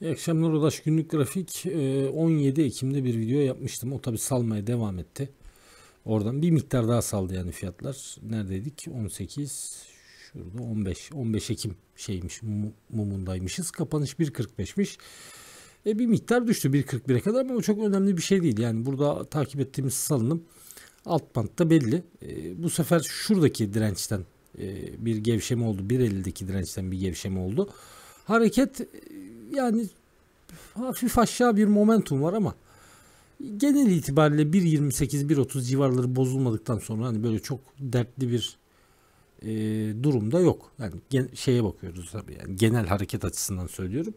İyi akşamlar Ulaş Günlük Grafik. 17 ee, Ekim'de bir video yapmıştım. O tabi salmaya devam etti. Oradan bir miktar daha saldı yani fiyatlar. Neredeydik? 18 şurada 15. 15 Ekim şeymiş mumundaymışız. Kapanış 1.45'miş. E bir miktar düştü 1.41'e kadar ama o çok önemli bir şey değil. Yani burada takip ettiğimiz salınım alt bantta belli. E, bu sefer şuradaki dirençten e, bir gevşeme oldu. 1.50'deki dirençten bir gevşeme oldu. Hareket e, yani hafif aşağı bir momentum var ama genel itibariyle 1.28-1.30 civarları bozulmadıktan sonra hani böyle çok dertli bir e, durumda yok. Yani gen- şeye bakıyoruz tabii yani genel hareket açısından söylüyorum.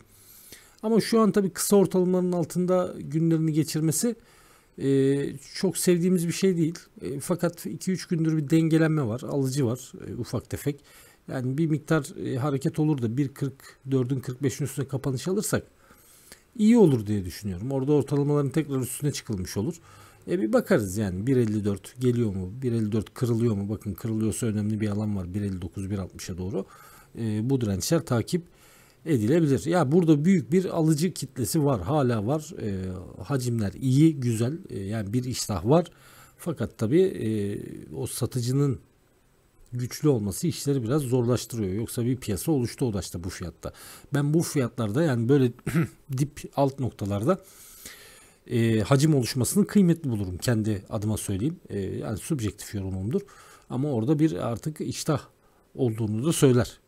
Ama şu an tabii kısa ortalamanın altında günlerini geçirmesi e, çok sevdiğimiz bir şey değil. E, fakat 2-3 gündür bir dengelenme var, alıcı var e, ufak tefek yani bir miktar e, hareket olur da 1.44'ün 45'in üstüne kapanış alırsak iyi olur diye düşünüyorum. Orada ortalamaların tekrar üstüne çıkılmış olur. E bir bakarız yani 1.54 geliyor mu? 1.54 kırılıyor mu? Bakın kırılıyorsa önemli bir alan var 1.59 1.60'a doğru. E, bu dirençler takip edilebilir. Ya burada büyük bir alıcı kitlesi var. Hala var. E, hacimler iyi, güzel. E, yani bir iştah var. Fakat tabii e, o satıcının güçlü olması işleri biraz zorlaştırıyor. Yoksa bir piyasa oluştu o da işte bu fiyatta. Ben bu fiyatlarda yani böyle dip alt noktalarda e, hacim oluşmasının kıymetli bulurum. Kendi adıma söyleyeyim. E, yani subjektif yorumumdur. Ama orada bir artık iştah olduğunu da söyler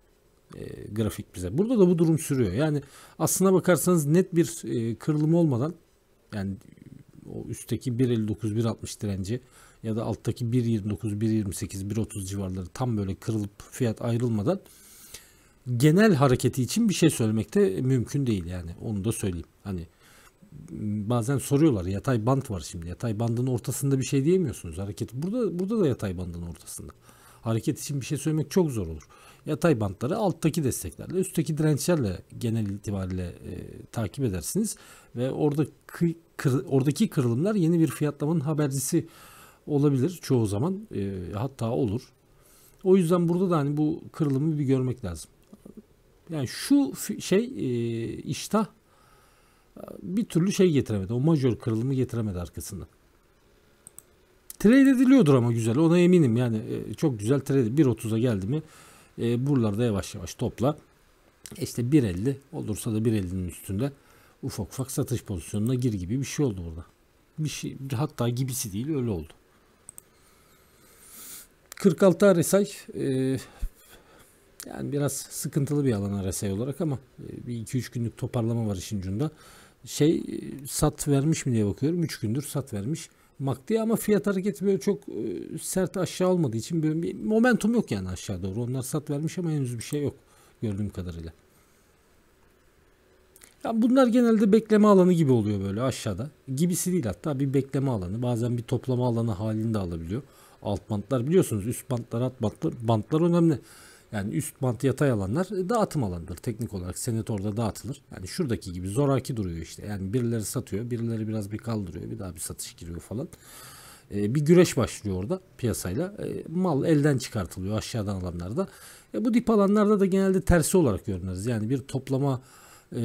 e, grafik bize. Burada da bu durum sürüyor. Yani aslına bakarsanız net bir e, kırılım olmadan yani o üstteki 1.59-1.60 direnci ya da alttaki 1.29-1.28-1.30 civarları tam böyle kırılıp fiyat ayrılmadan genel hareketi için bir şey söylemek de mümkün değil yani onu da söyleyeyim. Hani bazen soruyorlar yatay band var şimdi yatay bandın ortasında bir şey diyemiyorsunuz hareket burada burada da yatay bandın ortasında hareket için bir şey söylemek çok zor olur. Yatay bantları alttaki desteklerle, üstteki dirençlerle genel itibariyle e, takip edersiniz ve orada kır, oradaki kırılımlar yeni bir fiyatlamanın habercisi olabilir çoğu zaman. E, hatta olur. O yüzden burada da hani bu kırılımı bir görmek lazım. Yani şu şey e, iştah e, bir türlü şey getiremedi. O majör kırılımı getiremedi arkasından. Trade ediliyordur ama güzel ona eminim yani e, çok güzel trade 1.30'a geldi mi e, buralarda yavaş yavaş topla. İşte 1.50 olursa da 1.50'nin üstünde ufak ufak satış pozisyonuna gir gibi bir şey oldu burada. Bir şey hatta gibisi değil öyle oldu. 46 RSI e, yani biraz sıkıntılı bir alan RSI olarak ama e, bir 2-3 günlük toparlama var işin ucunda. Şey e, sat vermiş mi diye bakıyorum. 3 gündür sat vermiş mak diye ama fiyat hareketi böyle çok e, sert aşağı olmadığı için böyle bir momentum yok yani aşağı doğru. Onlar sat vermiş ama henüz bir şey yok gördüğüm kadarıyla. Yani bunlar genelde bekleme alanı gibi oluyor böyle aşağıda. Gibisi değil hatta bir bekleme alanı. Bazen bir toplama alanı halinde alabiliyor. Alt bantlar biliyorsunuz üst bantlar alt bantlar, bantlar önemli. Yani üst bant yatay alanlar e, dağıtım alanıdır. Teknik olarak senet orada dağıtılır. Yani şuradaki gibi zoraki duruyor işte. Yani birileri satıyor, birileri biraz bir kaldırıyor, bir daha bir satış giriyor falan. E, bir güreş başlıyor orada piyasayla. E, mal elden çıkartılıyor aşağıdan alanlarda. E, bu dip alanlarda da genelde tersi olarak görünürüz. Yani bir toplama e,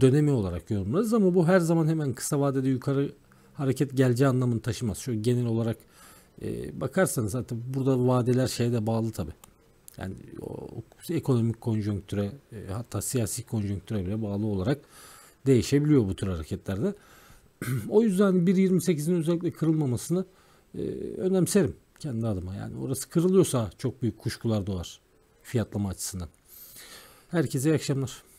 dönemi olarak yorumlarız ama bu her zaman hemen kısa vadede yukarı hareket geleceği anlamını taşımaz. Şöyle genel olarak e, bakarsanız zaten burada vadeler şeyde bağlı tabii. Yani o, ekonomik konjonktüre e, hatta siyasi konjonktüre bile bağlı olarak değişebiliyor bu tür hareketlerde. o yüzden 1.28'in özellikle kırılmamasını e, önemserim kendi adıma. Yani orası kırılıyorsa çok büyük kuşkular doğar fiyatlama açısından. Herkese iyi akşamlar.